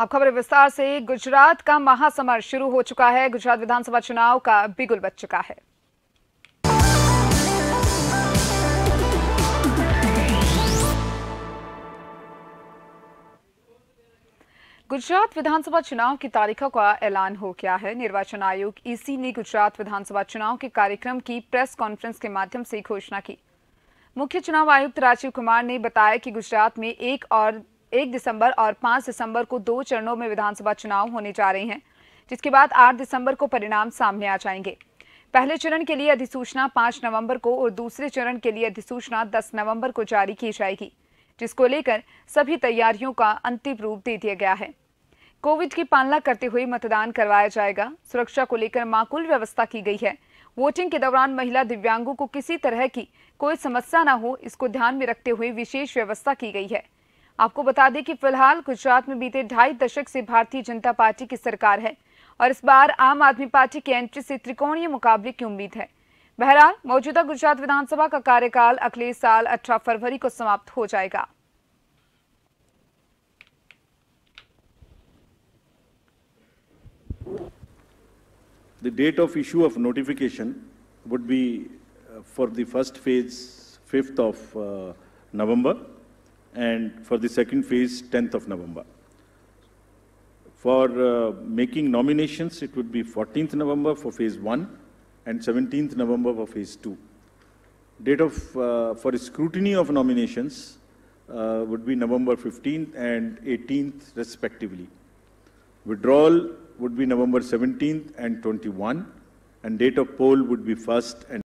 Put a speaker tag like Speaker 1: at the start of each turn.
Speaker 1: अब खबर विस्तार से गुजरात का महासमर शुरू हो चुका है गुजरात विधानसभा चुनाव का बिगुल बच चुका है गुजरात विधानसभा चुनाव की तारीखों का ऐलान हो गया है निर्वाचन आयोग ईसी e ने गुजरात विधानसभा चुनाव के कार्यक्रम की प्रेस कॉन्फ्रेंस के माध्यम से घोषणा की मुख्य चुनाव आयुक्त राजीव कुमार ने बताया कि गुजरात में एक और एक दिसंबर और पांच दिसंबर को दो चरणों में विधानसभा चुनाव होने जा रहे हैं जिसके बाद आठ दिसंबर को परिणाम सामने आ जाएंगे पहले चरण के लिए अधिसूचना पांच नवंबर को और दूसरे चरण के लिए अधिसूचना दस नवंबर को जारी की जाएगी जिसको लेकर सभी तैयारियों का अंतिम रूप दे दिया गया है कोविड की पालना करते हुए मतदान करवाया जाएगा सुरक्षा को लेकर माकूल व्यवस्था की गई है वोटिंग के दौरान महिला दिव्यांगों को किसी तरह की कोई समस्या न हो इसको ध्यान में रखते हुए विशेष व्यवस्था की गई है आपको बता दें कि फिलहाल गुजरात में बीते ढाई दशक से भारतीय जनता पार्टी की सरकार है और इस बार आम आदमी पार्टी की एंट्री से त्रिकोणीय मुकाबले की उम्मीद है बहरहाल मौजूदा गुजरात विधानसभा का कार्यकाल अगले साल 18 फरवरी को समाप्त हो जाएगा
Speaker 2: The date of issue of notification would be uh, for the first phase 5th of uh, November and for the second phase, 10th of November. For uh, making nominations, it would be 14th November for phase 1 and 17th November for phase 2. Date of, uh, for scrutiny of nominations uh, would be November 15th and 18th respectively. Withdrawal would be November 17th and 21 and date of poll would be 1st and